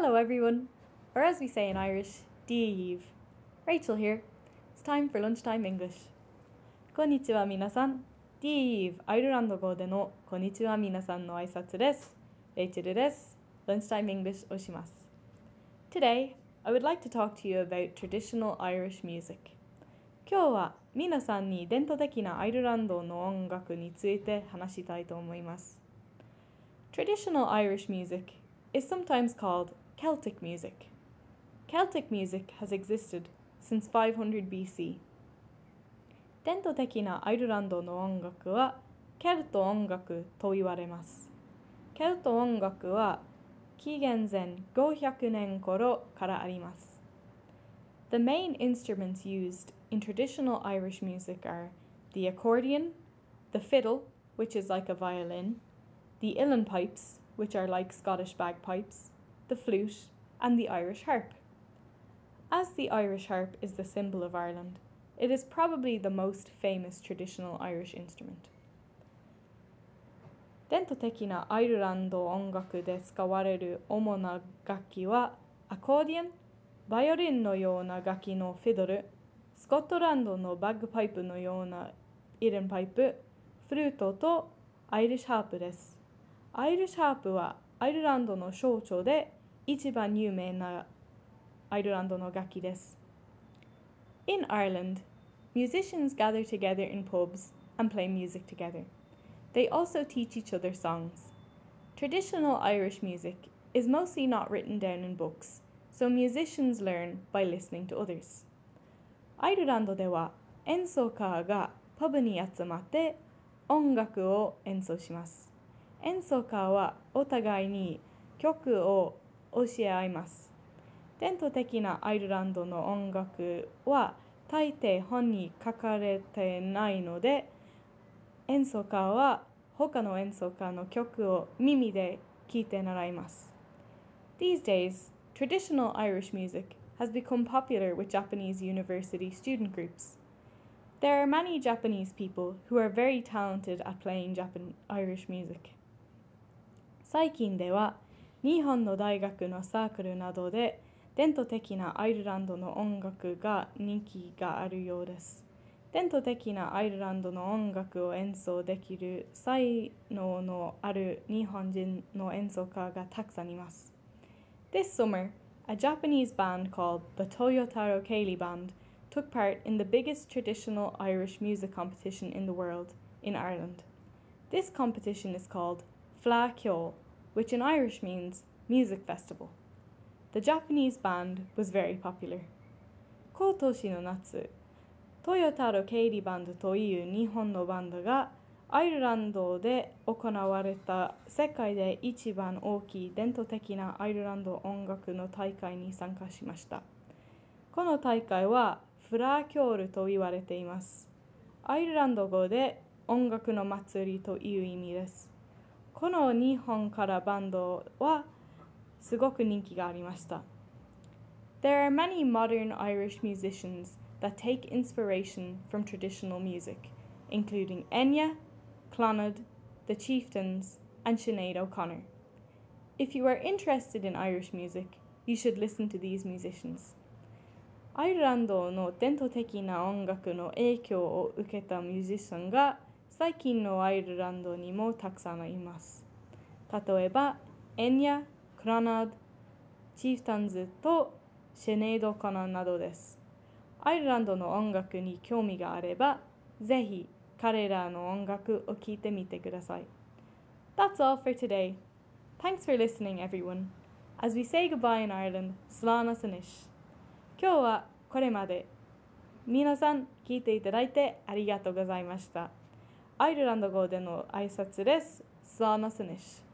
Hello everyone, or as we say in Irish, Dear Eve. Rachel here. It's time for lunchtime English. こんにちは皆さん。Dear Eve i no o n k アイルランド語でのこんにちは皆さんの挨拶です。レイ r ェルです。Lunchtime English をします。Today, I would like to talk to you about traditional Irish music. 今日は皆さんに伝統的なアイルランドの音楽について話したいと思います。Traditional Irish music is sometimes called Celtic music. Celtic music has existed since 500 BC. 伝統的なアイルランドの音楽はケルト音楽と言われます。ケルト音楽は紀元前500年頃からあります。The main instruments used in traditional Irish music are the accordion, the fiddle, which is like a violin, the Illan pipes, which are like Scottish bagpipes, the flute, and the Irish harp. As the Irish harp is the symbol of Ireland, it is probably the most famous traditional Irish instrument. 伝統的なアイルランド音楽で使われる主な楽器はアコーディオン、バイオリンのような楽器のフィドル、スコットランドのバッグパイプのようなイレンパイプ、フルートとアイリッシュハープです。アイリッシュハープはアイルランドの象徴で一番有名なアイルランドの楽器です。In Ireland, musicians gather together in pubs and play music together. They also teach each other songs. Traditional Irish music is mostly not written down in books, so musicians learn by listening to others. アイルランドでは演奏家がパブに集まって音楽を演奏します。演奏家はお互いに曲を教え合います。伝統的なアイルランドの音楽は大抵本に書かれてないので演奏家は他の演奏家の曲を耳で聴いて習います。These days, traditional Irish music has become popular with Japanese university student groups. There are many Japanese people who are very talented at playing Japan Irish music. 最近では日本の大学のサークルなどで伝統的なアイルランドの音楽が人気があるようです。伝統的なアイルランドの音楽を演奏できる才能のある日本人の演奏家がたくさんいます。This summer, a Japanese band called the Toyotaro k a y l e Band took part in the biggest traditional Irish music competition in the world, in Ireland. This competition is called Fla Kyo. which in Irish means music festival. The Japanese band was very popular. 高都市の夏、豊太郎経理バンドという日本のバンドがアイルランドで行われた世界で一番大きい伝統的なアイルランド音楽の大会に参加しました。この大会はフラーキョールと言われています。アイルランド語で音楽の祭りという意味です。この日本からバンドはすごく人気がありました。There are many modern Irish musicians that take inspiration from traditional music, including Enya, Clonard, The Chieftains, and Sinead O'Connor. If you are interested in Irish music, you should listen to these musicians. アイルランドの伝統的な音楽の影響を受けたミュージシャンが最近のアイルランドにもたくさんいます。例えば、エンヤ、クラナード、チーフタンズとシェネードカナなどです。アイルランドの音楽に興味があれば、ぜひ彼らの音楽を聴いてみてください。That's all for today. Thanks for listening, everyone. As we say goodbye in Ireland, Slana s i n i s h 今日はこれまで。皆さん、聞いていただいてありがとうございました。アイルランド語での挨拶です。サーナスネシ。